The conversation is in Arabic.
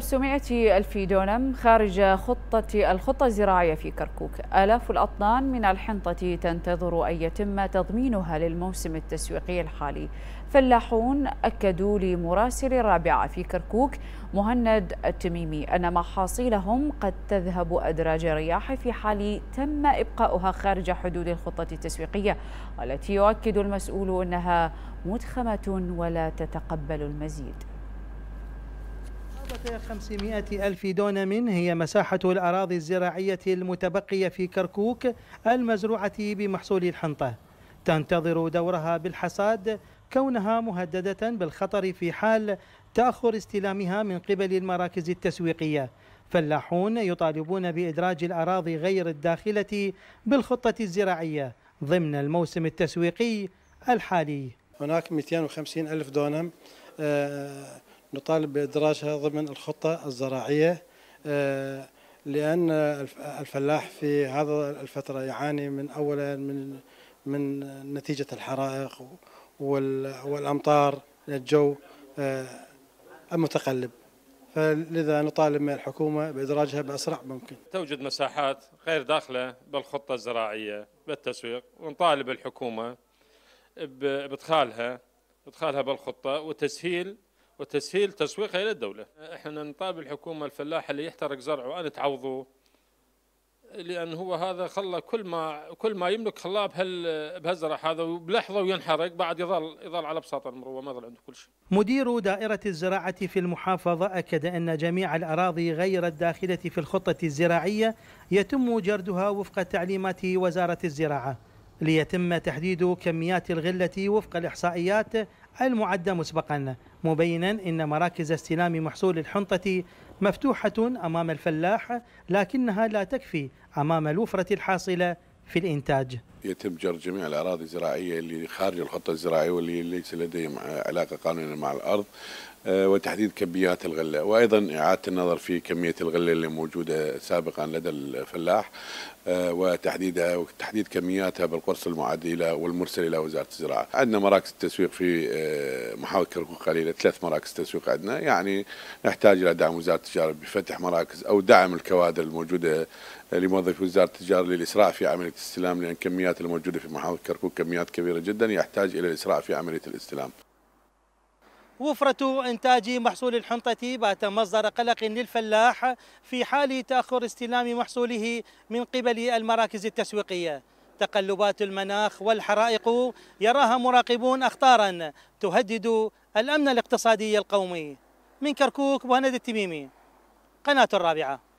500 ألف دونم خارج خطة الخطة الزراعية في كركوك آلاف الأطنان من الحنطة تنتظر أن يتم تضمينها للموسم التسويقي الحالي فلاحون أكدوا لمراسل الرابعة في كركوك مهند التميمي أن محاصيلهم قد تذهب أدراج رياح في حال تم إبقاؤها خارج حدود الخطة التسويقية والتي يؤكد المسؤول أنها مدخمة ولا تتقبل المزيد 500 ألف دونم هي مساحة الأراضي الزراعية المتبقية في كركوك المزروعة بمحصول الحنطة تنتظر دورها بالحصاد كونها مهددة بالخطر في حال تأخر استلامها من قبل المراكز التسويقية فلاحون يطالبون بإدراج الأراضي غير الداخلة بالخطة الزراعية ضمن الموسم التسويقي الحالي هناك 250 ألف دونم آه نطالب بإدراجها ضمن الخطة الزراعية آه، لأن الفلاح في هذا الفترة يعاني من أولا من من نتيجة الحرائق والأمطار الجو آه، المتقلب فلذا نطالب من الحكومة بإدراجها بأسرع ممكن توجد مساحات غير داخلة بالخطة الزراعية بالتسويق ونطالب الحكومة بإدخالها إدخالها بالخطة وتسهيل وتسهيل تسويقها إلى الدولة إحنا نطالب الحكومة الفلاح اللي يحترق زرعه أن تعوضه لأن هو هذا خلى كل ما كل ما يملك خلاه بهال بهالزرع هذا وبلحظة وينحرق بعد يظل يظل على بساط المروة ما يظل عنده كل شيء. مدير دائرة الزراعة في المحافظة أكد أن جميع الأراضي غير الداخلة في الخطة الزراعية يتم جردها وفق تعليمات وزارة الزراعة ليتم تحديد كميات الغلة وفق الإحصائيات المعدة مسبقا مبينا أن مراكز استلام محصول الحنطة مفتوحة أمام الفلاح لكنها لا تكفي أمام الوفرة الحاصلة في الإنتاج يتم جر جميع الأراضي الزراعية اللي خارج الخطة الزراعية واللي ليس لديهم علاقة قانونية مع الأرض آه، وتحديد كميات الغلة وأيضا إعادة النظر في كمية الغلة اللي موجودة سابقا لدى الفلاح آه، وتحديدها وتحديد كمياتها بالقرص الى والمرسل إلى وزارة الزراعة عندنا مراكز تسويق في آه، محافظة كركوك قليلة ثلاث مراكز تسويق عندنا يعني نحتاج إلى دعم وزارة التجارة بفتح مراكز أو دعم الكوادر الموجودة آه، لموظفي وزارة التجارة للإسراع في عملية الاستلام لأن الكميات الموجودة في محافظة كركوك كميات كبيرة جدا يحتاج إلى الإسراع في عملية الاستلام وفرة إنتاج محصول الحنطة بات مصدر قلق للفلاح في حال تأخر استلام محصوله من قبل المراكز التسويقية تقلبات المناخ والحرائق يراها مراقبون أخطارا تهدد الأمن الاقتصادي القومي من كركوك وهند التميمي قناة الرابعة